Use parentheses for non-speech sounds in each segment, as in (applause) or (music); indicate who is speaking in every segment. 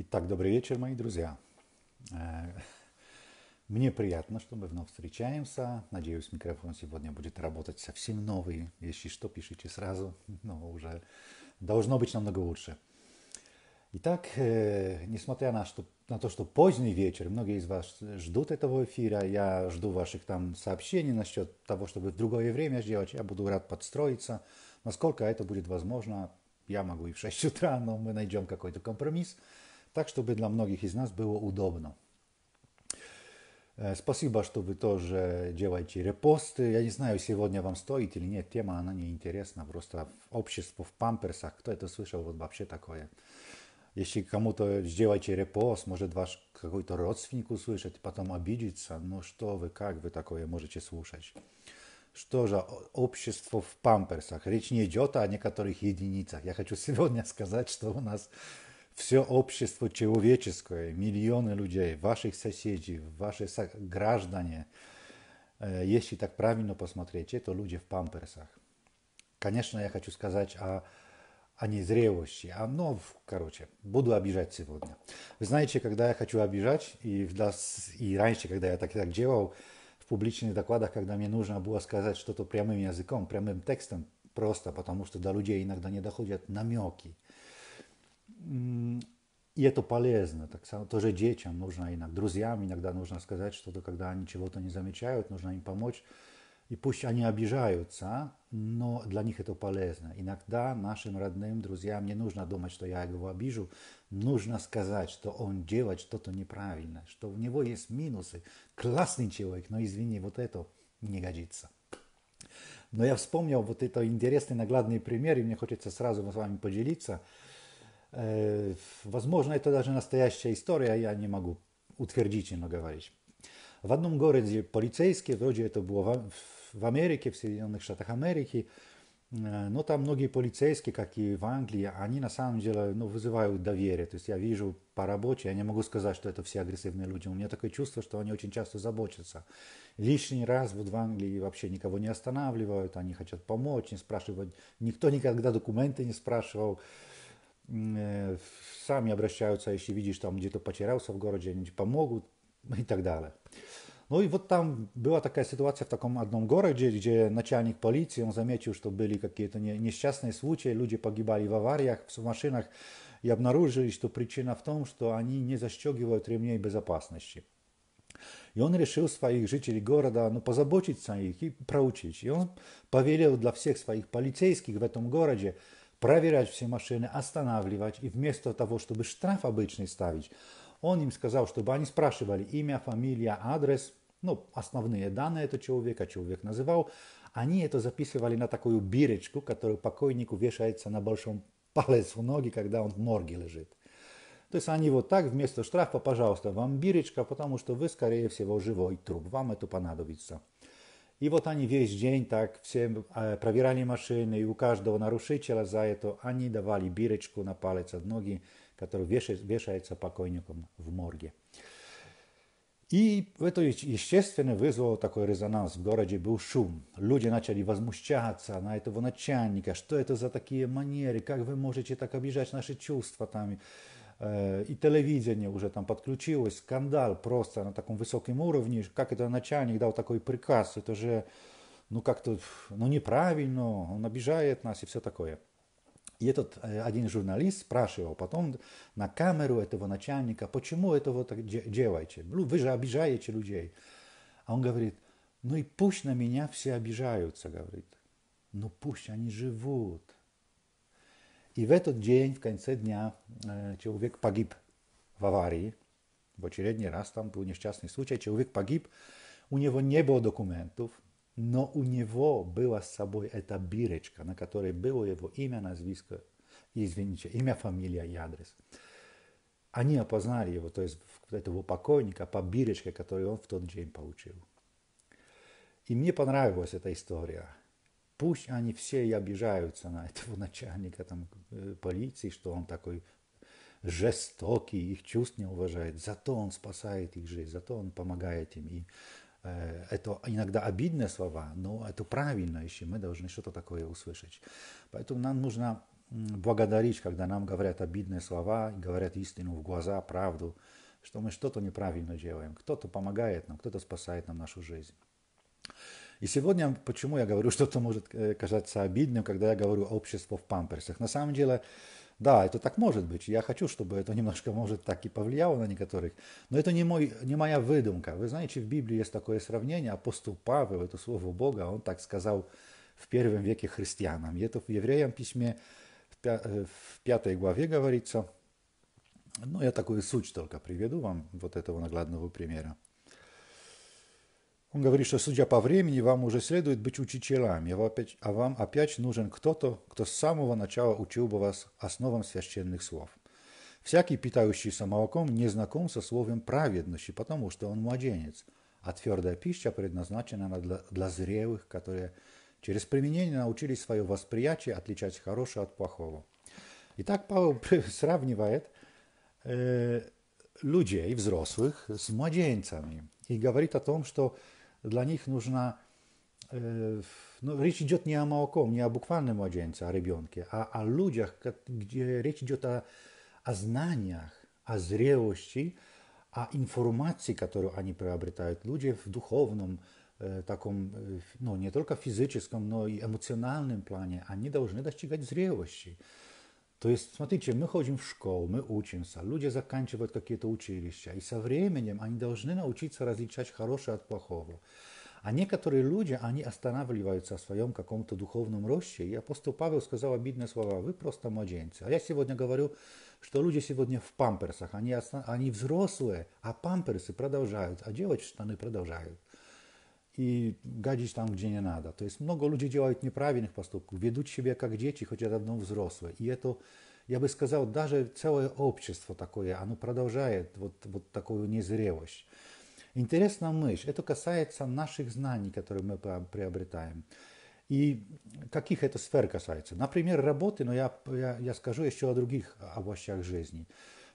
Speaker 1: Итак, добрый вечер, мои друзья. Э, мне приятно, что мы вновь встречаемся. Надеюсь, микрофон сегодня будет работать совсем новый. Если что, пишите сразу, (laughs) но уже должно быть намного лучше. Итак, э, несмотря на, что, на то, что поздний вечер, многие из вас ждут этого эфира, я жду ваших там сообщений насчет того, чтобы в другое время сделать, я буду рад подстроиться. Насколько это будет возможно, я могу и в 6 утра, но мы найдем какой-то компромисс так чтобы для многих из нас было удобно. Спасибо, что вы тоже делаете репосты. Я не знаю, сегодня вам стоит или нет, тема она не интересна. Просто общество в памперсах, кто это слышал, вот вообще такое. Если кому-то сделаете репост, может ваш какой-то родственник услышит, потом обидится. Ну что вы, как вы такое можете слушать? Что же общество в памперсах? Речь не идет о некоторых единицах. Я хочу сегодня сказать, что у нас все общество человеческое, миллионы людей, ваших соседей, ваши граждане, э, если так правильно посмотреть, это люди в памперсах. Конечно, я хочу сказать о, о незрелости, а, ну, короче, буду обижать сегодня. Вы знаете, когда я хочу обижать, и, и раньше, когда я так, так делал, в публичных докладах, когда мне нужно было сказать что-то прямым языком, прямым текстом, просто потому что до людей иногда не доходят намеки – и это полезно, так само, тоже детям нужно а иногда, друзьям иногда нужно сказать что-то, когда они чего-то не замечают, нужно им помочь. И пусть они обижаются, а, но для них это полезно. Иногда нашим родным, друзьям не нужно думать, что я его обижу. Нужно сказать, что он делает что-то неправильно, что у него есть минусы. Классный человек, но извини, вот это не годится. Но я вспомнил вот это интересный наглядный пример, и мне хочется сразу с вами поделиться – Э, возможно, это даже настоящая история, я не могу утвердительно говорить. В одном городе полицейские, вроде это было в Америке, в Соединенных Штатах Америки, э, но там многие полицейские, как и в Англии, они на самом деле ну, вызывают доверие. То есть я вижу по работе, я не могу сказать, что это все агрессивные люди. У меня такое чувство, что они очень часто заботятся. Лишний раз вот в Англии вообще никого не останавливают, они хотят помочь, не спрашивают. Никто никогда документы не спрашивал. Э, сами обращаются, если видишь там где-то потерялся в городе, они помогут и так далее. Ну и вот там была такая ситуация в таком одном городе, где начальник полиции, он заметил, что были какие-то несчастные случаи, люди погибали в авариях, в машинах, и обнаружили, что причина в том, что они не застегивают ремней безопасности. И он решил своих жителей города ну, позаботиться о них и проучить. И он повелел для всех своих полицейских в этом городе проверять все машины, останавливать. И вместо того, чтобы штраф обычный ставить, он им сказал, чтобы они спрашивали имя, фамилия, адрес, ну, основные данные этого человека, человек называл. Они это записывали на такую бирочку, которую покойнику вешается на большом (laughs) палец в ноги, когда он в морге лежит. То есть они вот так вместо штрафа, пожалуйста, вам бирочка, потому что вы, скорее всего, живой труп, вам это понадобится. I to ani весь dzień tak все проверяли maszyny i u każdego naruszyciela za to ani dawali bireczku na palec od nogi, który wieszaється покойником w morgie. И это, естественно, вызвало такой резонанс. В городе был шум. Люди начали возмущаться на этого начальника. Что это за такие манеры? Как вы можете так обижать наши чувства? Там? Э, и телевидение уже там подключилось, скандал просто на таком высоком уровне, как это начальник дал такой приказ, это же, ну как-то, ну неправильно, он обижает нас и все такое. И этот э, один журналист спрашивал потом на камеру этого начальника, почему этого так делаете? Ну, вы же обижаете людей. А он говорит, ну и пусть на меня все обижаются, говорит. Ну пусть они живут. I w этот dzień, w końcu dnia, człowiek pagib w awarii, bo średni raz tam był nieszczęsny случай, człowiek pagib, u niego nie było dokumentów, no u niego była z sobą ta bireczka, na której było jego imię, nazwisko, извините, имя, фамилия и адрес. Они опознали его, то есть этого покойника по бирочке, которую он в тот день получил. И мне понравилась эта история – Пусть они все и обижаются на этого (laughs) начальника там, э, полиции, что он такой жестокий, их чувств не уважает. Зато он спасает их жизнь, зато он помогает им. И э, это иногда обидные слова, но это правильно еще. Мы должны что-то такое услышать. Поэтому нам нужно благодарить, когда нам говорят обидные слова, говорят истину в глаза, правду, что мы что-то неправильно делаем. Кто-то помогает нам, кто-то спасает нам нашу жизнь. И сегодня, почему я говорю, (laughs) что это может э, казаться обидным, когда я говорю «общество в памперсах». На самом деле, да, это так может быть. Я хочу, чтобы это немножко, (laughs) может, так и повлияло на некоторых. Но это не, мой, не моя выдумка. Вы знаете, в Библии есть такое сравнение. Апостол Павел, это слово Бога, он так сказал в первом веке христианам. И это в евреям письме в э, пятой главе говорится. Ну, я такую суть только приведу вам вот этого наглядного примера. Он говорит, что судя по времени, вам уже следует быть учителями, а вам опять нужен кто-то, кто с самого начала учил бы вас основам священных слов. Всякий, питающийся молоком, не знаком со словом праведности, потому что он младенец, а твердая пища предназначена для, для зрелых, которые через применение научились свое восприятие отличать хорошее от плохого. Итак, Павел (laughs) сравнивает э, людей, взрослых, с младенцами и говорит о том, что dla nich нужна no, речь идет не о молоком, не о буквальном младенце, о ребенке, а о людях, где речь идет о, о знаниях, о зрелости, о информации, которую они приобретают. Люди в духовном, таком, ну, не только физическом, но и эмоциональном плане, они должны достигать зрелости. То есть, смотрите, мы ходим в школу, мы учимся, люди заканчивают какие-то училища, и со временем они должны научиться различать хорошее от плохого. А некоторые люди, они останавливаются в своем каком-то духовном росте. И апостол Павел сказал обидные слова, вы просто младенцы. А я сегодня говорю, что люди сегодня в памперсах, они, они взрослые, а памперсы продолжают, а девочки штаны продолжают и гадить там, где не надо. То есть много людей делают неправильных поступков, ведут себя как дети, хотя давно взрослые. И это, я бы сказал, даже целое общество такое, оно продолжает вот, вот такую незрелость. Интересна мышь. Это касается наших знаний, которые мы приобретаем. И каких это сфер касается? Например, работы, но я, я, я скажу еще о других областях жизни.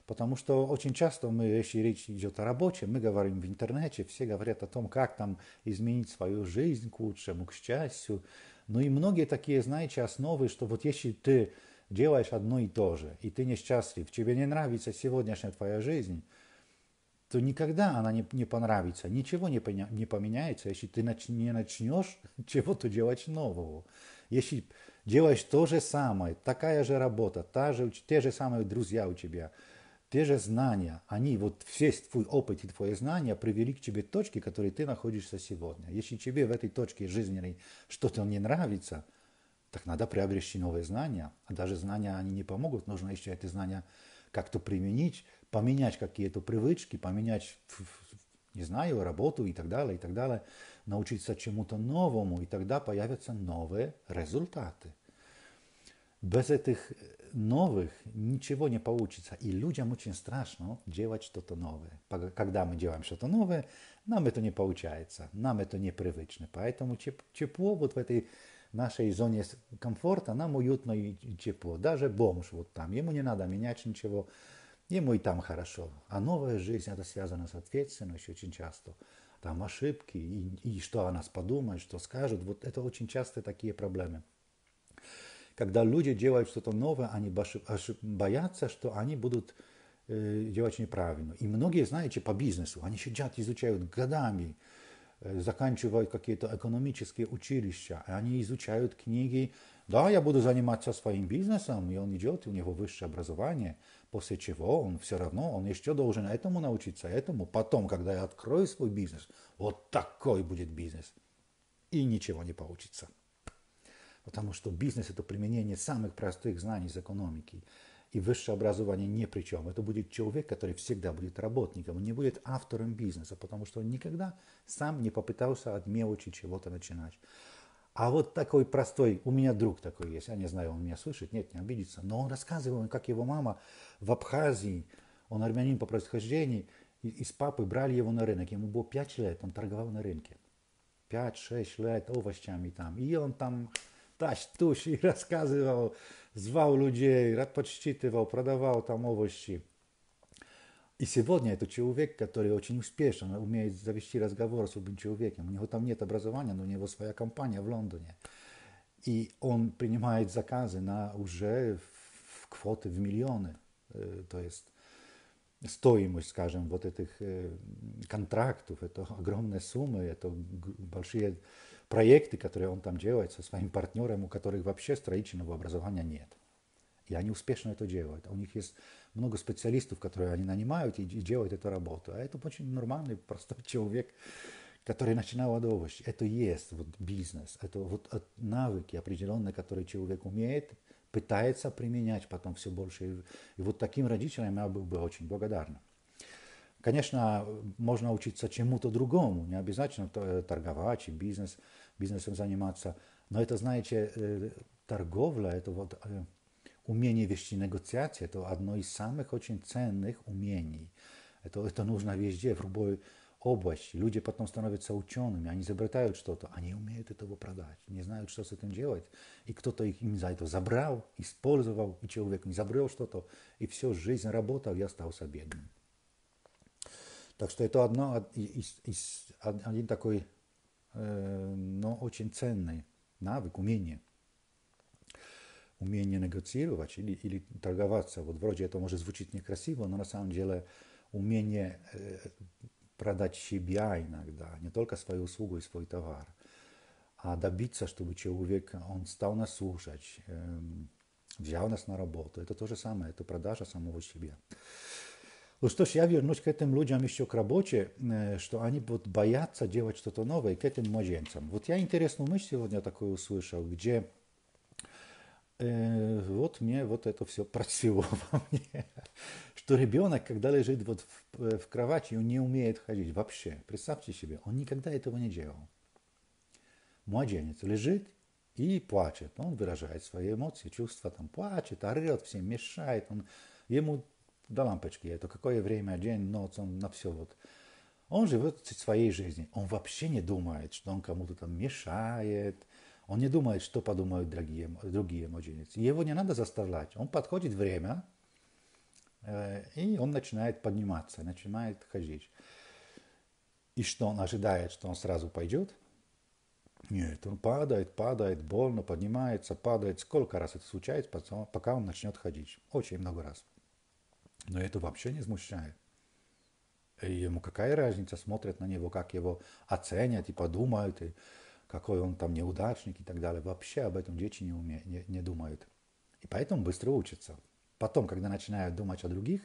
Speaker 1: Потому что очень часто мы, если речь идет о работе, мы говорим в интернете, все говорят о том, как там изменить свою жизнь к лучшему, к счастью. Ну и многие такие, знаете, основы, что вот если ты делаешь одно и то же, и ты несчастлив, тебе не нравится сегодняшняя твоя жизнь, то никогда она не, не понравится, ничего не, не поменяется, если ты нач, не начнешь (laughs) чего-то делать нового. Если делаешь то же самое, такая же работа, та же, те же самые друзья у тебя – те же знания, они, вот все твой опыт и твои знания привели к тебе точке, в которой ты находишься сегодня. Если тебе в этой точке жизненной что-то не нравится, так надо приобрести новые знания. А даже знания, они не помогут, нужно еще эти знания как-то применить, поменять какие-то привычки, поменять, не знаю, работу и так далее, и так далее, научиться чему-то новому, и тогда появятся новые результаты. Без этих э, новых ничего не получится. И людям очень страшно делать что-то новое. Когда мы делаем что-то новое, нам это не получается, нам это непривычно. Поэтому тепло вот в этой нашей зоне комфорта, нам уютно и тепло. Даже бомж вот там, ему не надо менять ничего, ему и там хорошо. А новая жизнь, это связано с ответственностью очень часто. Там ошибки, и, и что о нас подумают, что скажут. Вот это очень часто такие проблемы когда люди делают что-то новое, они боятся, что они будут э, делать неправильно. И многие, знаете, по бизнесу, они сидят, изучают годами, э, заканчивают какие-то экономические училища, они изучают книги. Да, я буду заниматься своим бизнесом, и он идет, у него высшее образование, после чего он все равно, он еще должен этому научиться, этому. Потом, когда я открою свой бизнес, вот такой будет бизнес. И ничего не получится потому что бизнес – это применение самых простых знаний из экономики. И высшее образование не при чем. Это будет человек, который всегда будет работником, он не будет автором бизнеса, потому что он никогда сам не попытался от мелочи чего-то начинать. А вот такой простой, у меня друг такой есть, я не знаю, он меня слышит, нет, не обидится, но он рассказывал, как его мама в Абхазии, он армянин по происхождению, из папы брали его на рынок, ему было 5 лет, он торговал на рынке. 5-6 лет овощами там, и он там taś tuś i rozkazywał, zwał людей, подсчитывал, продавал там овощи. И сегодня это человек, который очень успешен, умеет завести разговор с любым человеком. У него там нет образования, но у него своя компания в Лондоне. И он принимает заказы на уже в квоты в миллионы. То есть стоимость, скажем, вот этих контрактов, это огромные суммы, это большие проекты, которые он там делает со своим партнером, у которых вообще строительного образования нет. И они успешно это делают. У них есть много специалистов, которые они нанимают и, делают эту работу. А это очень нормальный, простой (laughs) человек, который начинал от овощей. Это есть вот бизнес, это вот э, навыки определенные, которые человек умеет, пытается применять потом все больше. И вот таким родителям я был бы очень благодарна. Конечно, можно учиться чему-то другому, не обязательно э, торговать и бизнес, бизнесом заниматься, но это, знаете, э, торговля, это вот э, умение вести негociации, это одно из самых очень ценных умений. Это, это нужно везде, в любой области. Люди потом становятся учеными, они изобретают что-то, они умеют этого продать, не знают, что с этим делать. И кто-то их им за это забрал, использовал, и человек не забрел что-то, и всю жизнь работал, я стал бедным. Так что это одно, из, из, один такой, э, но очень ценный навык, умение. Умение негоцировать или, или торговаться. Вот вроде это может звучить некрасиво, но на самом деле умение э, продать себя иногда, не только свою услугу и свой товар, а добиться, чтобы человек, он стал нас слушать, э, взял нас на работу. Это то же самое, это продажа самого себя. Ну что ж, я вернусь к этим людям еще к работе, э, что они вот боятся делать что-то новое, к этим младенцам. Вот я интересную мысль сегодня такую услышал, где э, вот мне вот это все (laughs) процвело во мне, что ребенок, когда лежит вот в, э, в кровати, он не умеет ходить вообще. Представьте себе, он никогда этого не делал. Младенец лежит и плачет, он выражает свои эмоции, чувства, там плачет, орет, всем мешает, он, ему до лампочки это, какое время, день, ночь, он на все вот. Он живет своей жизнью, он вообще не думает, что он кому-то там мешает, он не думает, что подумают другие, другие младенцы. Его не надо заставлять, он подходит время, э, и он начинает подниматься, начинает ходить. И что он ожидает, что он сразу пойдет? Нет, он падает, падает, больно, поднимается, падает. Сколько раз это случается, пока он начнет ходить? Очень много раз. Но это вообще не смущает. И ему какая разница, смотрят на него, как его оценят и подумают, и какой он там неудачник и так далее. Вообще об этом дети не, уме, не, не думают. И поэтому быстро учатся. Потом, когда начинают думать о других,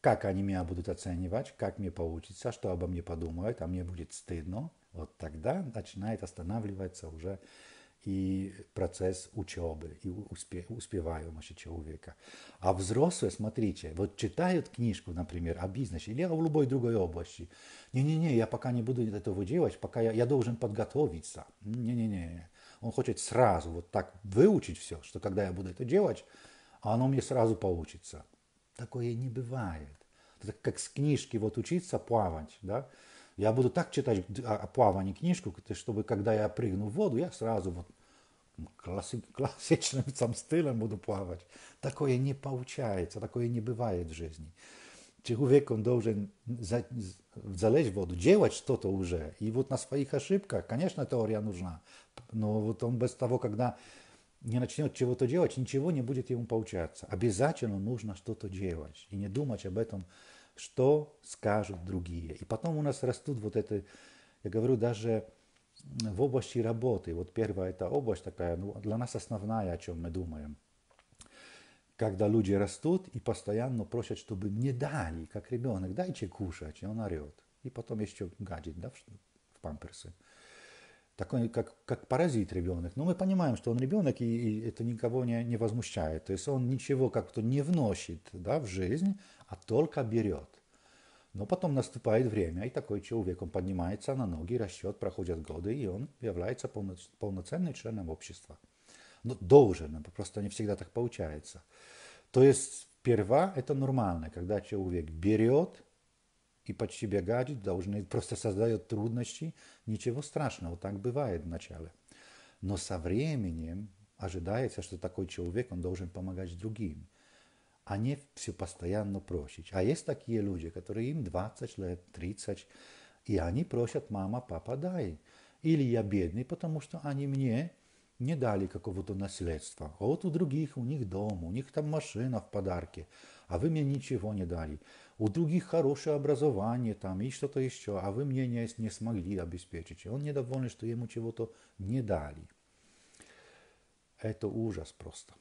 Speaker 1: как они меня будут оценивать, как мне получится, что обо мне подумают, а мне будет стыдно, вот тогда начинает останавливаться уже и процесс учебы и uspie, uspiewają się człowieka. A смотрите, вот читают книжку, например, о бизнесе или о любой другой области. Не-не-не, я пока не буду этого делать, пока я, я должен подготовиться. Не-не-не. Он хочет сразу вот так выучить все, что когда я буду это делать, а оно мне сразу получится. Такое не бывает. Это как с книжки вот учиться плавать, да? Я буду так читать о а, а, плавании книжку, чтобы когда я прыгну в воду, я сразу вот klasy, klasycznym tam stylem udopławać. Takoje nie получается, такое не бывает в жизни. Человек, он должен за, в воду делать что-то уже. И вот на своих ошибках, конечно, теория нужна, но вот он без того, когда не начнет чего-то делать, ничего не будет ему получаться. Обязательно нужно что-то делать и не думать об этом, что скажут другие. И потом у нас растут вот это, я говорю, даже в области работы, вот первая эта область такая, ну, для нас основная, о чем мы думаем. Когда люди растут и постоянно просят, чтобы не дали, как ребенок, дайте кушать, и он орет. И потом еще гадит да, в, в памперсы. Такой, как, как паразит ребенок. Но мы понимаем, что он ребенок, и, и это никого не, не возмущает. То есть он ничего как-то не вносит да, в жизнь, а только берет – но потом наступает время, и такой человек, он поднимается на ноги, растет, проходят годы, и он является полно, полноценным членом общества. Но ну, должен, просто не всегда так получается. То есть сперва это нормально, когда человек берет и под себя гадит, должны, просто создает трудности, ничего страшного, так бывает вначале. Но со временем ожидается, что такой человек, он должен помогать другим они все постоянно просят. А есть такие люди, которые им 20 лет, 30, и они просят, мама, папа, дай. Или я бедный, потому что они мне не дали какого-то наследства. А вот у других, у них дом, у них там машина в подарке, а вы мне ничего не дали. У других хорошее образование там и что-то еще, а вы мне не, не смогли обеспечить. И он недоволен, что ему чего-то не дали. Это ужас просто.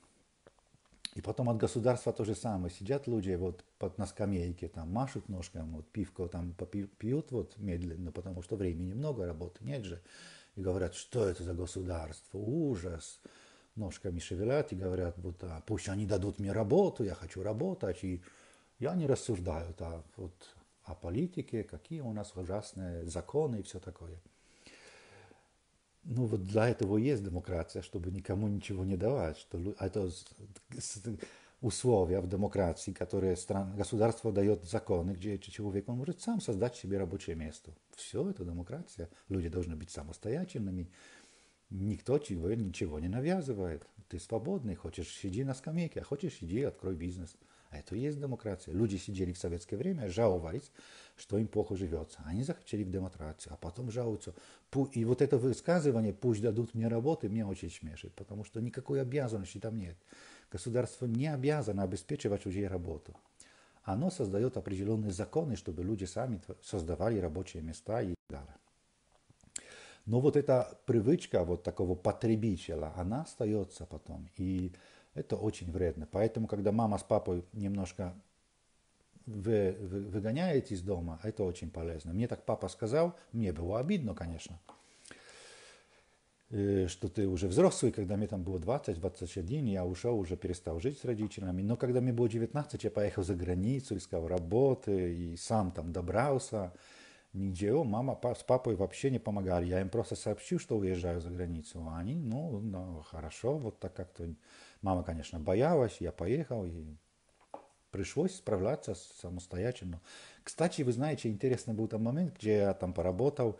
Speaker 1: И потом от государства то же самое. Сидят люди вот под, на скамейке, там машут ножками вот пивко там пьют вот медленно, потому что времени много, работы нет же. И говорят, что это за государство, ужас. Ножками шевелят и говорят, будто «А пусть они дадут мне работу, я хочу работать. И я не рассуждаю а вот, о политике, какие у нас ужасные законы и все такое. Ну вот для этого и есть демократия, чтобы никому ничего не давать. Что это условия в демократии, которые стран, государство дает законы, где человек он может сам создать себе рабочее место. Все это демократия. Люди должны быть самостоятельными. Никто тебе ничего не навязывает. Ты свободный, хочешь сиди на скамейке, а хочешь иди открой бизнес. А это и есть демократия. Люди сидели в советское время, жаловались, что им плохо живется. Они захотели в демократию, а потом жалуются. И вот это высказывание «пусть дадут мне работы» меня очень смешит, потому что никакой обязанности там нет. Государство не обязано обеспечивать людей работу. Оно создает определенные законы, чтобы люди сами создавали рабочие места и так далее. Но вот эта привычка вот такого потребителя, она остается потом. И это очень вредно. Поэтому, когда мама с папой немножко вы, вы выгоняете из дома, это очень полезно. Мне так папа сказал, мне было обидно, конечно, э, что ты уже взрослый, когда мне там было 20-21, я ушел, уже перестал жить с родителями. Но когда мне было 19, я поехал за границу, искал работы и сам там добрался. Нигде мама с папой вообще не помогали. Я им просто сообщу, что уезжаю за границу. А они, ну, ну хорошо, вот так как-то Мама, конечно, боялась, я поехал, и пришлось справляться самостоятельно. Кстати, вы знаете, интересный был там момент, где я там поработал.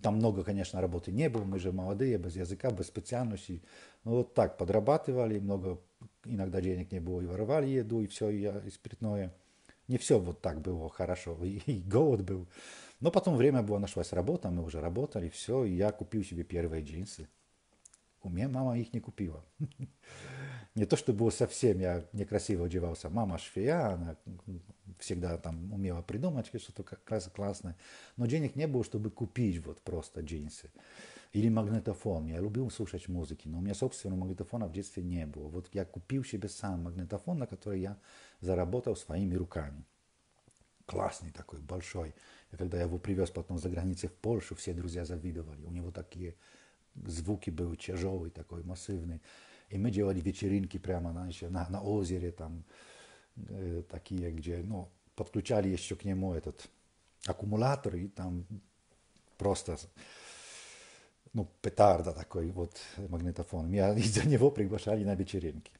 Speaker 1: Там много, конечно, работы не было, мы же молодые, без языка, без специальности. Ну вот так подрабатывали, много, иногда денег не было, и воровали еду, и все, и, и спиртное. Не все вот так было хорошо, (laughs) и, и голод был. Но потом время было, нашлась работа, мы уже работали, все, и я купил себе первые джинсы. У меня мама их не купила. (laughs) не то, чтобы был совсем, я некрасиво одевался. Мама швея, она всегда там умела придумать что-то как классное. Но денег не было, чтобы купить вот просто джинсы. Или магнитофон. Я любил слушать музыки, но у меня собственного магнитофона в детстве не было. Вот я купил себе сам магнитофон, на который я заработал своими руками. Классный такой, большой. И когда я его привез потом за границей в Польшу, все друзья завидовали. У него такие звуки были тяжелые, такой массивный. И мы делали вечеринки прямо знаешь, на, на озере, там, э, такие, где, ну, подключали еще к нему этот аккумулятор, и там просто, ну, петарда такой, вот, магнитофон. Меня из-за него приглашали на вечеринки.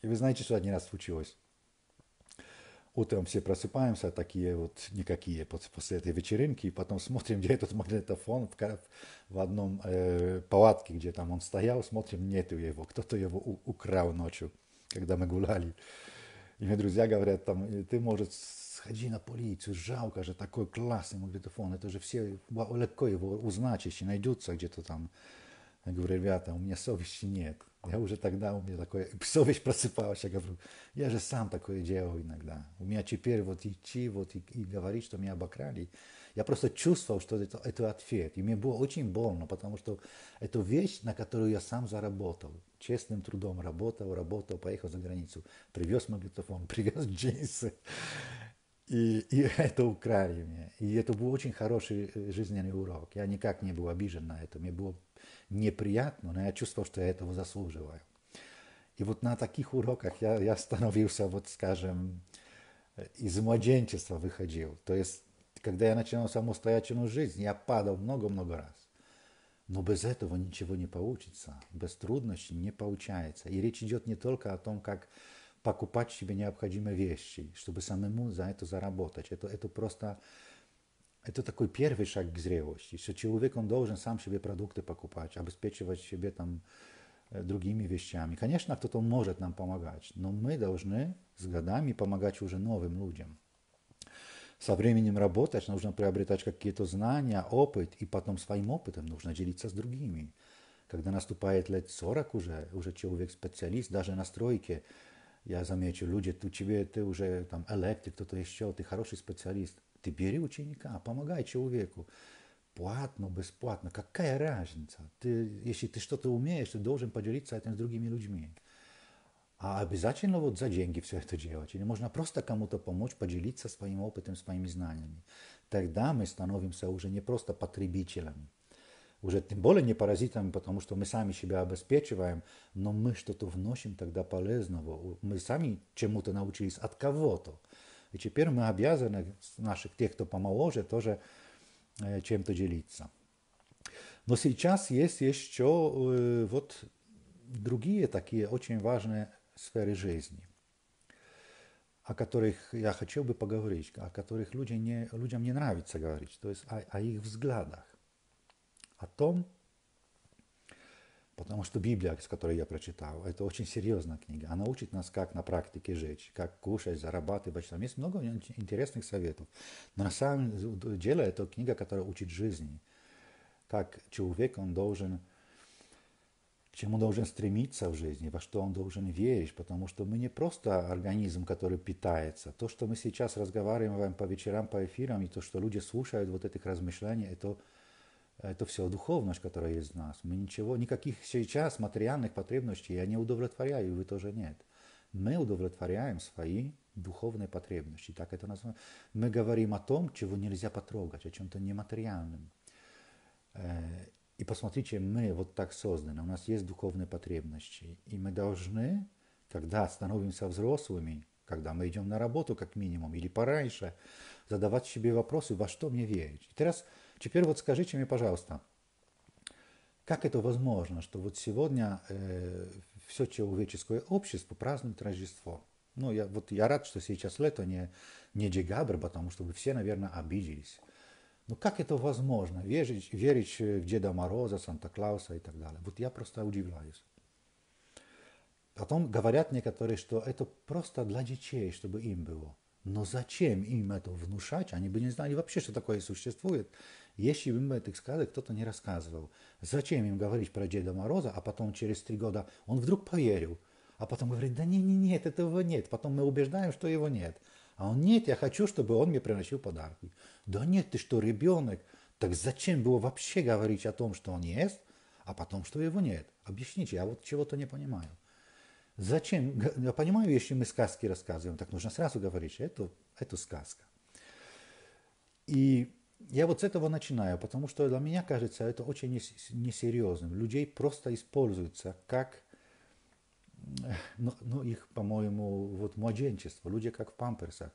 Speaker 1: И вы знаете, что один раз случилось? утром все просыпаемся, а такие вот никакие после, этой вечеринки, и потом смотрим, где этот магнитофон в, в одном э, палатке, где там он стоял, смотрим, нет его, кто-то его у, украл ночью, когда мы гуляли. И мне друзья говорят, там, «Э, ты, может, сходи на полицию, жалко же, такой классный магнитофон, это же все легко его узнать, еще найдется где-то там я говорю, ребята, у меня совести нет. Я уже тогда, у меня такое, (laughs) совесть просыпалась. Я говорю, я же сам такое делал иногда. У меня теперь вот идти вот и, и говорить, что меня обокрали. Я просто чувствовал, что это, это ответ. И мне было очень больно, потому что это вещь, на которую я сам заработал. Честным трудом работал, работал, поехал за границу. Привез магнитофон, (laughs) привез джинсы. И, и это украли мне. И это был очень хороший э, жизненный урок. Я никак не был обижен на это. Мне было неприятно, но я чувствовал, что я этого заслуживаю. И вот на таких уроках я, я становился, вот скажем, э, из младенчества выходил. То есть, когда я начинал самостоятельную жизнь, я падал много-много раз. Но без этого ничего не получится, без трудностей не получается. И речь идет не только о том, как покупать себе необходимые вещи, чтобы самому за это заработать. Это, это просто это такой первый шаг к зрелости, что человек, он должен сам себе продукты покупать, обеспечивать себе там э, другими вещами. Конечно, кто-то может нам помогать, но мы должны с годами помогать уже новым людям. Со временем работать, нужно приобретать какие-то знания, опыт, и потом своим опытом нужно делиться с другими. Когда наступает лет 40 уже, уже человек специалист, даже на стройке, я замечу, люди, ты, тебе, ты уже там электрик, кто-то еще, ты хороший специалист. Ты бери ученика, помогай человеку. Платно, бесплатно, какая разница? Ты, если ты что-то умеешь, ты должен поделиться этим с другими людьми. А обязательно вот за деньги все это делать. Или можно просто кому-то помочь, поделиться своим опытом, своими знаниями. Тогда мы становимся уже не просто потребителями, уже тем более не паразитами, потому что мы сами себя обеспечиваем, но мы что-то вносим тогда полезного. Мы сами чему-то научились от кого-то. И теперь мы обязаны наших, тех, кто помоложе, тоже э, чем-то делиться. Но сейчас есть еще э, вот другие такие очень важные сферы жизни, о которых я хотел бы поговорить, о которых люди не, людям не нравится говорить, то есть о, о их взглядах, о том, Потому что Библия, с которой я прочитал, это очень серьезная книга. Она учит нас, как на практике жечь, как кушать, зарабатывать. Там есть много интересных советов. Но на самом деле это книга, которая учит жизни. Как человек, он должен, к чему должен стремиться в жизни, во что он должен верить. Потому что мы не просто организм, который питается. То, что мы сейчас разговариваем по вечерам, по эфирам, и то, что люди слушают вот этих размышлений, это Э, это все духовность, которая есть в нас. Мы ничего, никаких сейчас материальных потребностей я не удовлетворяю, и вы тоже нет. Мы удовлетворяем свои духовные потребности. Так это называется. Мы говорим о том, чего нельзя потрогать, о чем-то нематериальном. Э, и посмотрите, мы вот так созданы, у нас есть духовные потребности. И мы должны, когда становимся взрослыми, когда мы идем на работу как минимум, или пораньше, задавать себе вопросы, во что мне верить. И сейчас Теперь вот скажите мне, пожалуйста, как это возможно, что вот сегодня э, все человеческое общество празднует Рождество? Ну, я, вот я рад, что сейчас лето, не, не декабрь, потому что вы все, наверное, обиделись. Но ну, как это возможно? Верить, верить в Деда Мороза, Санта-Клауса и так далее. Вот я просто удивляюсь. Потом говорят некоторые, что это просто для детей, чтобы им было. Но зачем им это внушать? Они бы не знали вообще, что такое существует. Если бы им этих сказок кто-то не рассказывал, зачем им говорить про Деда Мороза, а потом через три года он вдруг поверил, а потом говорит, да не, не, нет, этого нет, потом мы убеждаем, что его нет. А он, нет, я хочу, чтобы он мне приносил подарки. Да нет, ты что, ребенок? Так зачем было вообще говорить о том, что он есть, а потом, что его нет? Объясните, я вот чего-то не понимаю. Зачем? Я понимаю, если мы сказки рассказываем, так нужно сразу говорить, что это, это сказка. И я вот с этого начинаю, потому что для меня кажется это очень несерьезным. Людей просто используются как, э, ну, ну их, по-моему, вот младенчество, люди как в памперсах.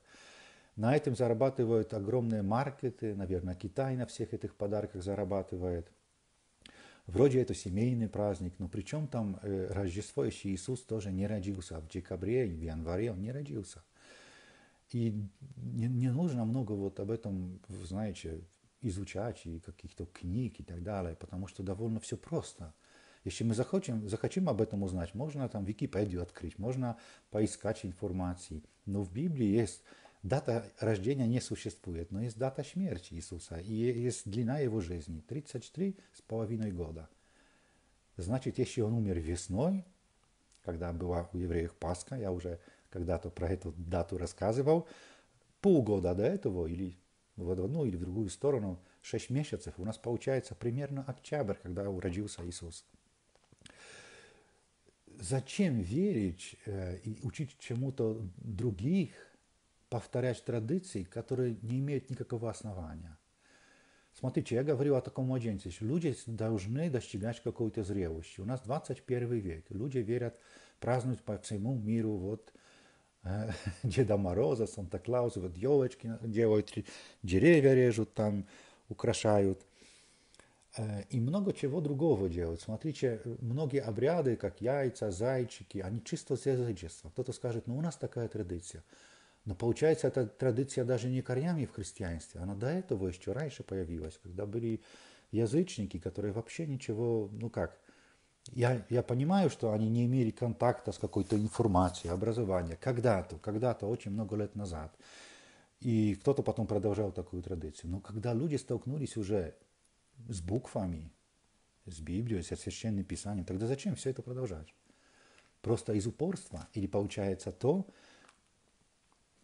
Speaker 1: На этом зарабатывают огромные маркеты, наверное, Китай на всех этих подарках зарабатывает. Вроде это семейный праздник, но причем там э, Рождество еще Иисус тоже не родился, а в декабре и в январе он не родился – и не, не нужно много вот об этом, знаете, изучать и каких-то книг и так далее, потому что довольно все просто. Если мы захотим, захотим об этом узнать, можно там Википедию открыть, можно поискать информации. Но в Библии есть дата рождения не существует, но есть дата смерти Иисуса, и есть длина его жизни, 33 с половиной года. Значит, если он умер весной, когда была у евреев Пасха, я уже когда-то про эту дату рассказывал, полгода до этого или в одну или в другую сторону, 6 месяцев, у нас получается примерно октябрь, когда родился Иисус. Зачем верить э, и учить чему-то других, повторять традиции, которые не имеют никакого основания? Смотрите, я говорю о таком младенце. Люди должны достигать какой-то зрелости. У нас 21 век. Люди верят, празднуют по всему миру. Вот Э, (laughs) Деда Мороза, Санта-Клауса, вот елочки делают, деревья режут там, украшают. Э, и много чего другого делают. Смотрите, э, многие обряды, как яйца, зайчики, они чисто с язычества. Кто-то скажет, ну у нас такая традиция. Но получается, эта традиция даже не корнями в христианстве, она до этого еще раньше появилась, когда были язычники, которые вообще ничего, ну как, я, я понимаю, что они не имели контакта с какой-то информацией, образованием. Когда-то, когда-то, очень много лет назад. И кто-то потом продолжал такую традицию. Но когда люди столкнулись уже с буквами, с Библией, со священным писанием, тогда зачем все это продолжать? Просто из упорства? Или получается то,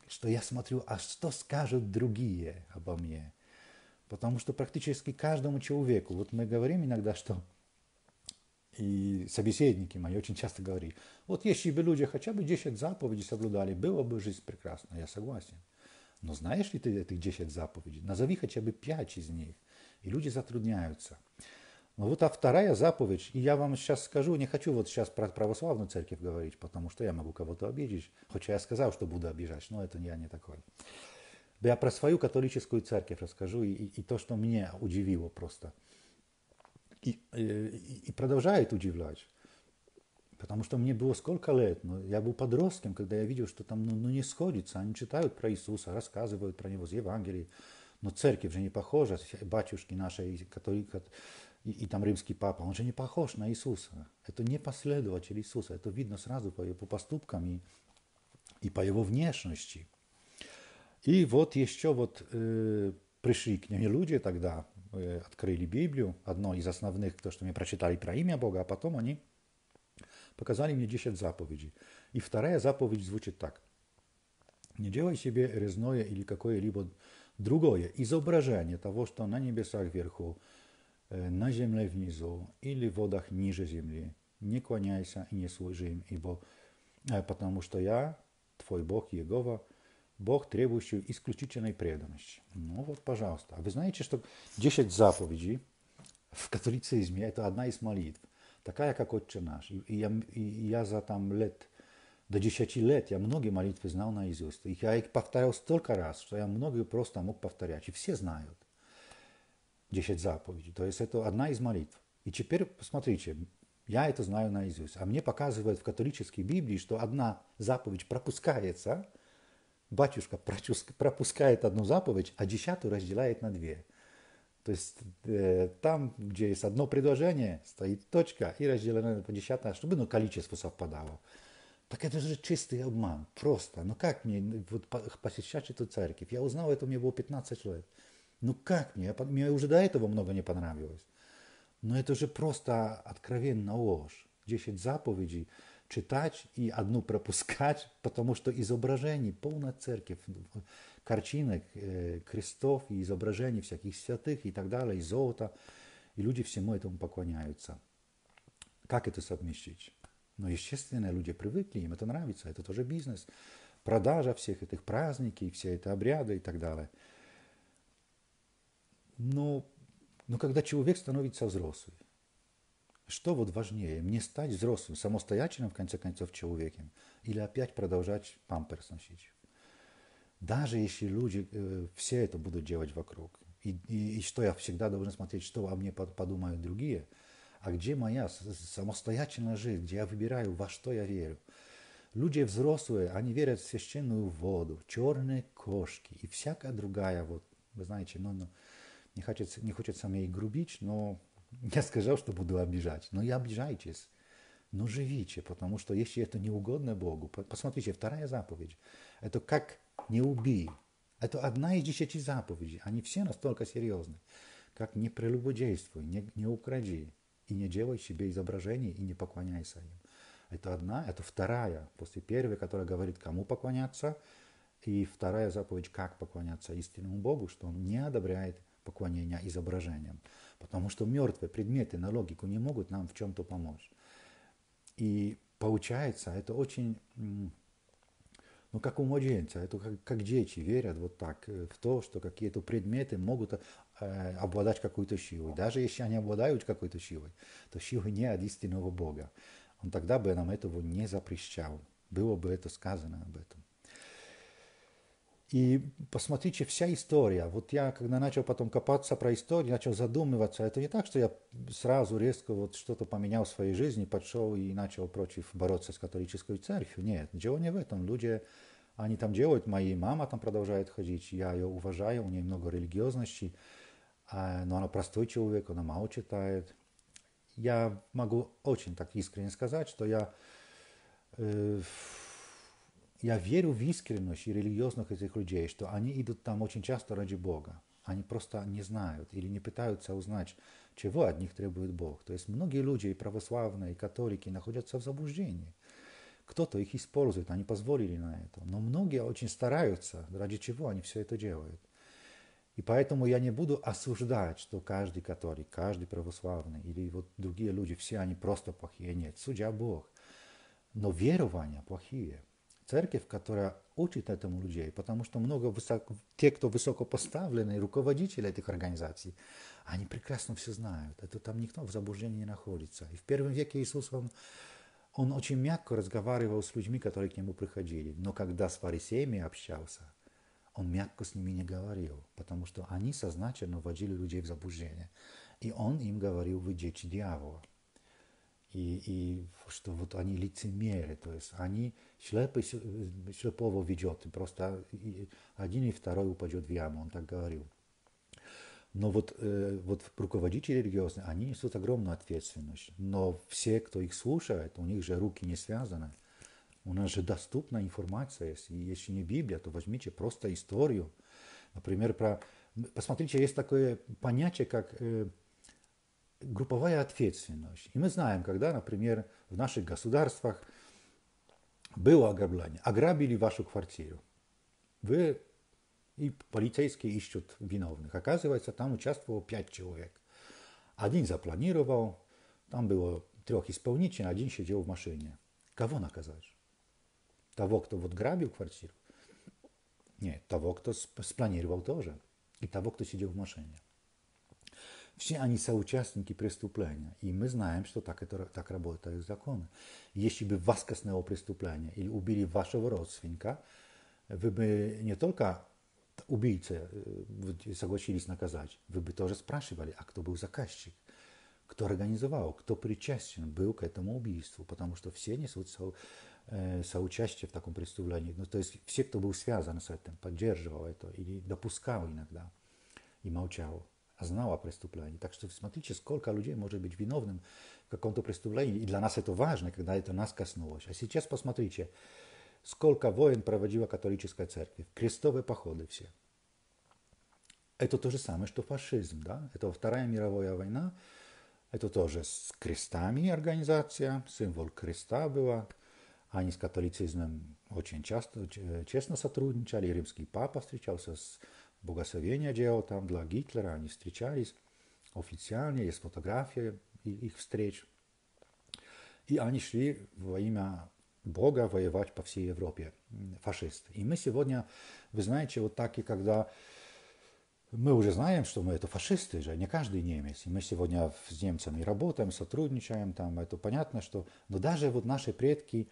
Speaker 1: что я смотрю, а что скажут другие обо мне? Потому что практически каждому человеку, вот мы говорим иногда, что i собеседники мои очень часто говорили, вот если бы люди хотя бы 10 заповедей соблюдали, было бы жизнь прекрасна, я согласен. Но знаешь ли ты этих 10 заповедей? Назови хотя бы 5 из них. И люди затрудняются. Ну вот а вторая заповедь, и я вам сейчас скажу, не хочу вот сейчас про православную церковь говорить, потому что я могу кого-то обидеть, хотя я сказал, что буду обижать, но это я не такой. Да я про свою католическую церковь расскажу и, и, и то, что меня удивило просто – и, э, и, продолжает удивлять. Потому что мне было сколько лет, но я был подростком, когда я видел, что там ну, ну не сходится. Они читают про Иисуса, рассказывают про Него с Евангелией, но церковь же не похожа, батюшки наши, католика, и, и там римский папа, он же не похож на Иисуса. Это не последователь Иисуса, это видно сразу по его поступкам и, и по его внешности. И вот еще вот э, пришли к нему люди тогда, Э, открыли Библию, одно из основных, то, что мы прочитали про имя Бога, а потом они показали мне 10 заповедей. И вторая заповедь звучит так. Не делай себе резное или какое-либо другое изображение того, что на небесах вверху, э, на земле внизу или в водах ниже земли. Не клоняйся и не служи им, ибо, э, потому что я, твой Бог Егова, Бог, требующий исключительной преданности. Ну вот, пожалуйста. А вы знаете, что 10 заповедей в католицизме – это одна из молитв, такая, как «Отче наш». И я, и я за там лет, до 10 лет, я многие молитвы знал наизусть. И я их повторял столько раз, что я многие просто мог повторять. И все знают 10 заповедей. То есть это одна из молитв. И теперь, посмотрите, я это знаю наизусть. А мне показывают в католической Библии, что одна заповедь пропускается – батюшка пропускает одну заповедь, а десятую разделяет на две. То есть э, там, где есть одно предложение, стоит точка и разделено по десятая, чтобы ну, количество совпадало. Так это же чистый обман, просто. Ну как мне ну, вот, посещать эту церковь? Я узнал это, мне было 15 лет. Ну как мне? Я Мне уже до этого много не понравилось. Но это же просто откровенно ложь. 10 заповедей – читать и одну пропускать, (laughs) потому что изображений полна церковь, картинок, э, крестов и изображений всяких святых и так далее, и золота. И люди всему этому поклоняются. Как это совместить? Но, ну, естественно, люди привыкли, им это нравится, это тоже бизнес. Продажа всех этих праздников, все это обряды и так далее. Но, но когда человек становится взрослым, что вот важнее, мне стать взрослым, самостоятельным, в конце концов, человеком, или опять продолжать памперс носить? Даже если люди э, все это будут делать вокруг, и, и, и что я всегда должен смотреть, что обо мне подумают другие, а где моя самостоятельная жизнь, где я выбираю, во что я верю. Люди взрослые, они верят в священную воду, черные кошки и всякая другая, вот, вы знаете, ну, ну не, хочется, не хочется мне и грубить, но (laughs) Я сказал, что буду обижать, но и обижайтесь, но живите, потому что если это не угодно Богу, посмотрите, вторая заповедь, это как не убий. Это одна из десяти заповедей, они все настолько серьезны, как не прелюбодействуй, не, не укради, и не делай себе изображений, и не поклоняйся им. Это одна, это вторая, после первой, которая говорит, кому поклоняться, и вторая заповедь, как поклоняться истинному Богу, что он не одобряет поклонения изображениям потому что мертвые предметы на логику не могут нам в чем-то помочь. И получается, это очень, ну как у младенца, это как, как дети верят вот так э, в то, что какие-то предметы могут э, обладать какой-то силой. Даже если они обладают какой-то силой, то силы не от истинного Бога. Он тогда бы нам этого не запрещал. Было бы это сказано об этом. И посмотрите, вся история. Вот я, когда начал потом копаться про историю, начал задумываться, это не так, что я сразу резко вот что-то поменял в своей жизни, пошел и начал против бороться с католической церковью. Нет, дело не в этом. Люди, они там делают, моя мама там продолжает ходить, я ее уважаю, у нее много религиозности, а, но она простой человек, она мало читает. Я могу очень так искренне сказать, что я э, я верю в искренность и религиозных этих людей, что они идут там очень часто ради Бога. Они просто не знают или не пытаются узнать, чего от них требует Бог. То есть многие люди, и православные, и католики, находятся в заблуждении. Кто-то их использует, они позволили на это. Но многие очень стараются, ради чего они все это делают. И поэтому я не буду осуждать, что каждый католик, каждый православный или вот другие люди, все они просто плохие. Нет, судья Бог. Но верования плохие – церковь, которая учит этому людей, потому что много высоко, те, кто высокопоставленные, руководители этих организаций, они прекрасно все знают. Это там никто в заблуждении не находится. И в первом веке Иисус, он, он очень мягко разговаривал с людьми, которые к нему приходили. Но когда с фарисеями общался, он мягко с ними не говорил, потому что они сознательно вводили людей в заблуждение. И он им говорил, вы дети дьявола и, и что вот они лицемеры, то есть они шлепы, шлепого ведет, просто один и второй упадет в яму, он так говорил. Но вот, э, вот руководители религиозные, они несут огромную ответственность, но все, кто их слушает, у них же руки не связаны, у нас же доступна информация, если, если не Библия, то возьмите просто историю, например, про... Посмотрите, есть такое понятие, как э, групповая ответственность. И мы знаем, когда, например, в наших государствах было ограбление, ограбили вашу квартиру, вы и полицейские ищут виновных. Оказывается, там участвовало пять человек. Один запланировал, там было трех исполнителей, один сидел в машине. Кого наказать? Того, кто вот грабил квартиру? Нет, того, кто спланировал тоже. И того, кто сидел в машине. Все они соучастники преступления. И мы знаем, что так, это, так работают законы. Если бы вас коснуло преступление или убили вашего родственника, вы бы не только убийцы э, согласились наказать, вы бы тоже спрашивали, а кто был заказчик, кто организовал, кто причастен был к этому убийству, потому что все несут со, э, соучастие в таком преступлении. Ну, то есть все, кто был связан с этим, поддерживал это или допускал иногда и молчал знала преступлении, Так что смотрите, сколько людей может быть виновным в каком-то преступлении. И для нас это важно, когда это нас коснулось. А сейчас посмотрите, сколько войн проводила католическая церковь. Крестовые походы все. Это то же самое, что фашизм. Да? Это Вторая мировая война. Это тоже с крестами организация. Символ креста была. Они с католицизмом очень часто, э, честно сотрудничали. Римский папа встречался с богословения делал там для Гитлера, они встречались официально, есть фотографии их встреч. И они шли во имя Бога воевать по всей Европе, фашисты. И мы сегодня, вы знаете, вот так и когда мы уже знаем, что мы это фашисты же, не каждый немец. И мы сегодня с немцами работаем, сотрудничаем, там это понятно, что... Но даже вот наши предки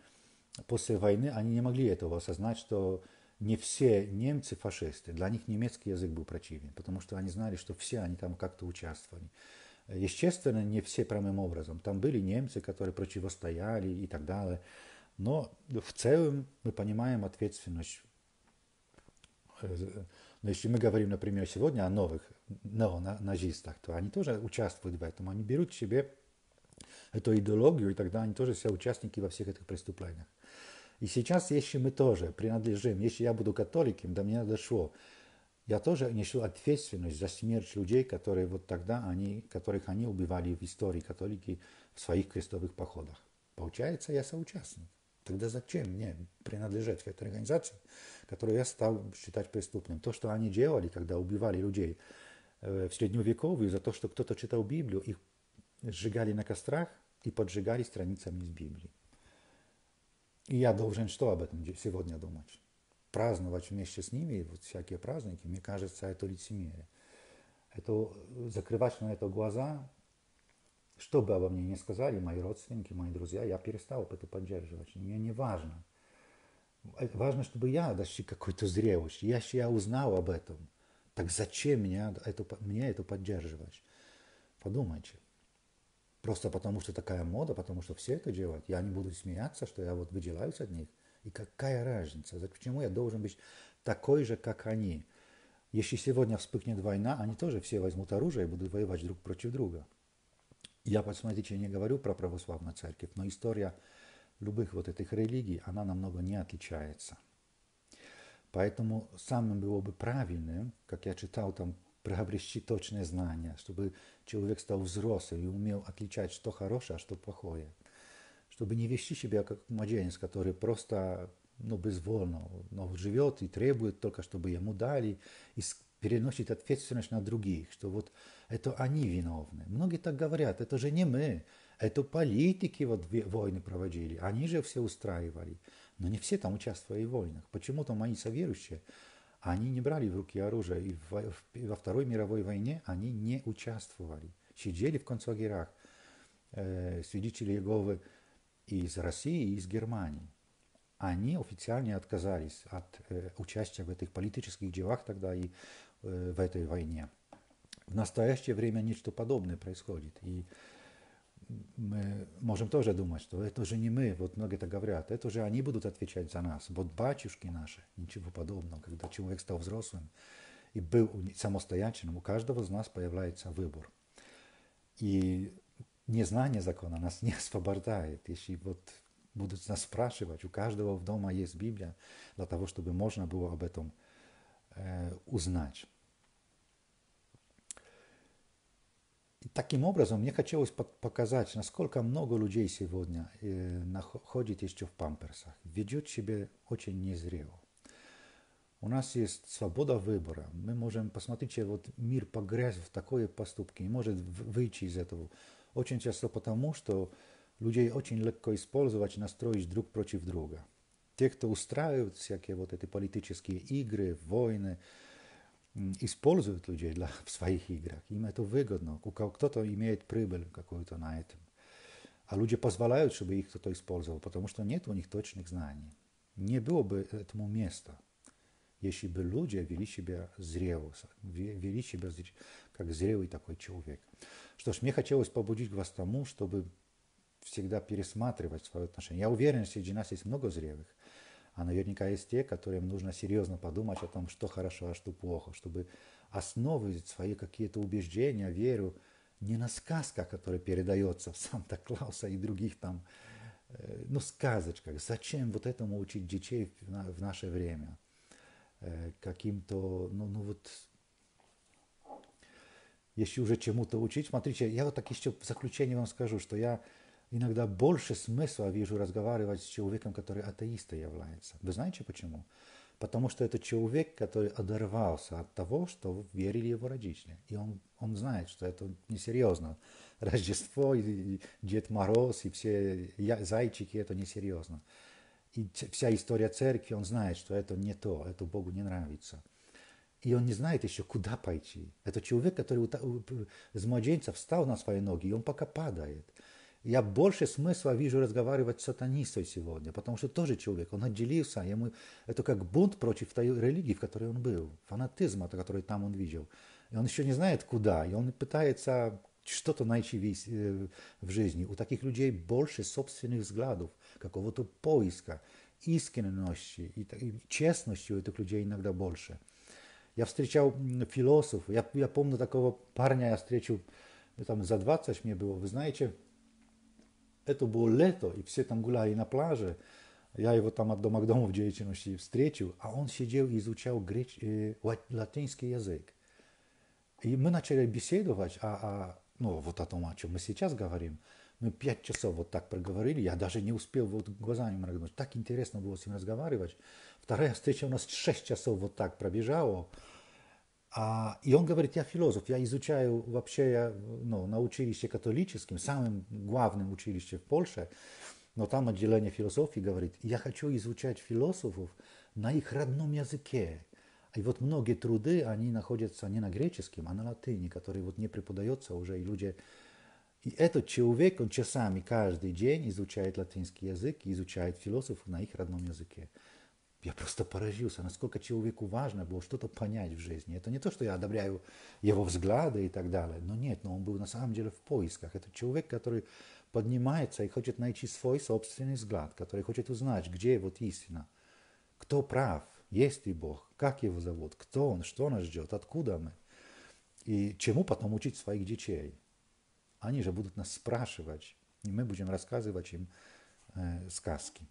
Speaker 1: после войны, они не могли этого осознать, что не все немцы фашисты. Для них немецкий язык был противен, потому что они знали, что все они там как-то участвовали. Естественно, не все прямым образом. Там были немцы, которые противостояли и так далее. Но в целом мы понимаем ответственность. Э, Но ну, если мы говорим, например, сегодня о новых неоназистах, то они тоже участвуют в этом. Они берут себе эту идеологию, и тогда они тоже все участники во всех этих преступлениях. И сейчас, если мы тоже принадлежим, если я буду католиком, до меня дошло, я тоже несу ответственность за смерть людей, которые вот тогда они, которых они убивали в истории католики в своих крестовых походах. Получается, я соучастник. Тогда зачем мне принадлежать к этой организации, которую я стал считать преступным? То, что они делали, когда убивали людей э, в средневековье за то, что кто-то читал Библию, их сжигали на кострах и поджигали страницами из Библии. И я должен что об этом сегодня думать? Праздновать вместе с ними вот всякие праздники, мне кажется, это лицемерие. Это э, закрывать на это глаза, что бы обо мне ни сказали мои родственники, мои друзья, я перестал это поддерживать. Мне не важно. Э, важно, чтобы я достиг какой-то зрелости. Я, я узнал об этом. Так зачем меня это, мне это поддерживать? Подумайте. Просто потому, что такая мода, потому что все это делают. Я не буду смеяться, что я вот выделяюсь от них. И какая разница? Почему я должен быть такой же, как они? Если сегодня вспыхнет война, они тоже все возьмут оружие и будут воевать друг против друга. Я, посмотрите, не говорю про православную церковь, но история любых вот этих религий, она намного не отличается. Поэтому самым было бы правильным, как я читал там приобрести точные знания, чтобы человек стал взрослым и умел отличать, что хорошее, а что плохое. Чтобы не вести себя как младенец, который просто ну, безвольно но живет и требует только, чтобы ему дали, и переносит ответственность на других, что вот это они виновны. Многие так говорят, это же не мы, это политики вот войны проводили, они же все устраивали. Но не все там участвовали в войнах. Почему-то мои соверующие они не брали в руки оружие, и во Второй мировой войне они не участвовали. Сидели в концлагерях э, свидетели Иеговы из России и из Германии. Они официально отказались от э, участия в этих политических делах тогда и э, в этой войне. В настоящее время нечто подобное происходит. И мы можем тоже думать, что это же не мы, вот многие так говорят, это же они будут отвечать за нас, вот батюшки наши, ничего подобного, когда человек стал взрослым и был самостоятельным, у каждого из нас появляется выбор. И незнание закона нас не (laughs) освобождает, если вот будут нас спрашивать, у каждого в дома есть Библия, для того, чтобы можно было об этом э, узнать. Таким образом, мне хотелось показать, насколько много людей сегодня э, ходит еще в памперсах, ведет себя очень незрело. У нас есть свобода выбора. Мы можем посмотреть, что вот мир погряз в такой поступке, и может выйти из этого. Очень часто потому, что людей очень легко использовать, настроить друг против друга. Те, кто устраивает всякие вот эти политические игры, войны, используют людей для, в своих играх. Им это выгодно. У кого кто-то имеет прибыль какую-то на этом. А люди позволяют, чтобы их кто-то использовал, потому что нет у них точных знаний. Не было бы этому места, если бы люди вели себя зрело, вели себя как зрелый такой человек. Что ж, мне хотелось побудить вас тому, чтобы всегда пересматривать свое отношение. Я уверен, среди нас есть много зрелых, а наверняка есть те, которым нужно серьезно подумать о том, что хорошо, а что плохо, чтобы основы свои какие-то убеждения, веру не на сказках, которые передаются в Санта-Клауса и других там, э, ну, сказочках. Зачем вот этому учить детей в наше время? Э, каким-то, ну, ну вот, если уже чему-то учить, смотрите, я вот так еще в заключение вам скажу, что я иногда больше смысла вижу разговаривать с человеком, который атеистом является. Вы знаете почему? Потому что это человек, который оторвался от того, что верили его родители. И он, он знает, что это несерьезно. (laughs) Рождество, и Дед Мороз и все зайчики – это несерьезно. И вся история церкви, он знает, что это не то, это Богу не нравится. И он не знает еще, куда пойти. Это человек, который из младенца встал на свои ноги, и он пока падает я больше смысла вижу разговаривать с сатанистой сегодня, потому что тоже человек, он отделился, ему это как бунт против той религии, в которой он был, фанатизма, который там он видел. И он еще не знает куда, и он пытается что-то найти в э, жизни. У таких людей больше собственных взглядов, какого-то поиска, искренности и, честности у этих людей иногда больше. Я встречал философов, я, я помню такого парня, я встретил, там за 20 мне было, вы знаете, это было лето, и все там гуляли на пляже. Я его там от дома к дому в 9 встретил, а он сидел и изучал греч... Э, латинский язык. И мы начали беседовать, а, а ну, вот о том, о чем мы сейчас говорим. Мы пять часов вот так проговорили, я даже не успел вот глазами моргнуть. Так интересно было с ним разговаривать. Вторая встреча у нас шесть часов вот так пробежала. А, и он говорит, я философ, я изучаю вообще, я, ну, на училище католическом, самым главным училище в Польше, но там отделение философии говорит, я хочу изучать философов на их родном языке. И вот многие труды, они находятся не на греческом, а на латыни, который вот не преподается уже, и люди... И этот человек, он часами каждый день изучает латинский язык и изучает философов на их родном языке. Я просто поразился, насколько человеку важно было что-то понять в жизни. Это не то, что я одобряю его взгляды и так далее. Но нет, но он был на самом деле в поисках. Это человек, который поднимается и хочет найти свой собственный взгляд, который хочет узнать, где вот истина, кто прав, есть ли Бог, как его зовут, кто он, что нас ждет, откуда мы. И чему потом учить своих детей. Они же будут нас спрашивать, и мы будем рассказывать им э, сказки.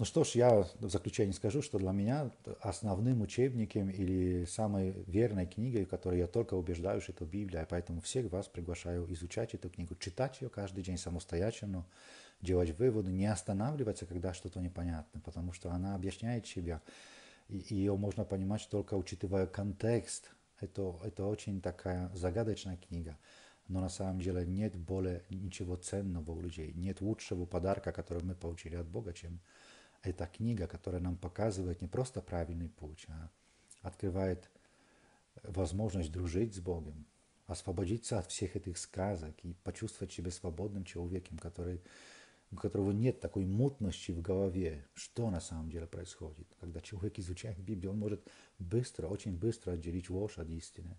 Speaker 1: Ну что ж, я в заключение скажу, что для меня основным учебником или самой верной книгой, которой я только убеждаюсь, это Библия. Поэтому всех вас приглашаю изучать эту книгу, читать ее каждый день самостоятельно, делать выводы, не останавливаться, когда что-то непонятно, потому что она объясняет себя. И ее можно понимать только учитывая контекст. Это, это очень такая загадочная книга. Но на самом деле нет более ничего ценного у людей. Нет лучшего подарка, который мы получили от Бога, чем это книга, которая нам показывает не просто правильный путь, а открывает э, возможность дружить с Богом, освободиться от всех этих сказок и почувствовать себя свободным человеком, который, у которого нет такой мутности в голове, что на самом деле происходит. Когда человек изучает Библию, он может быстро, очень быстро отделить ложь от истины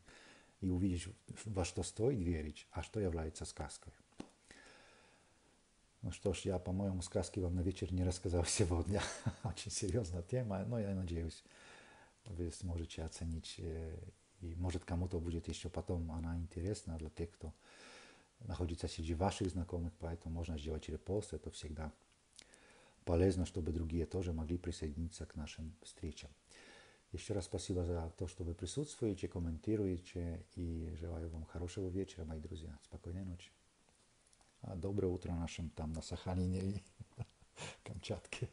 Speaker 1: и увидеть, во что стоит верить, а что является сказкой. Ну что ж, я, по-моему, сказки вам на вечер не рассказал (laughs) сегодня. Очень серьезная тема, но я надеюсь, вы сможете оценить. Э, и может кому-то будет еще потом она интересна для тех, кто находится среди ваших знакомых, поэтому можно сделать репост, это всегда полезно, чтобы другие тоже могли присоединиться к нашим встречам. Еще раз спасибо за то, что вы присутствуете, комментируете и желаю вам хорошего вечера, мои друзья. Спокойной ночи. А, доброе утро нашим там на Сахалине и (laughs) Камчатке.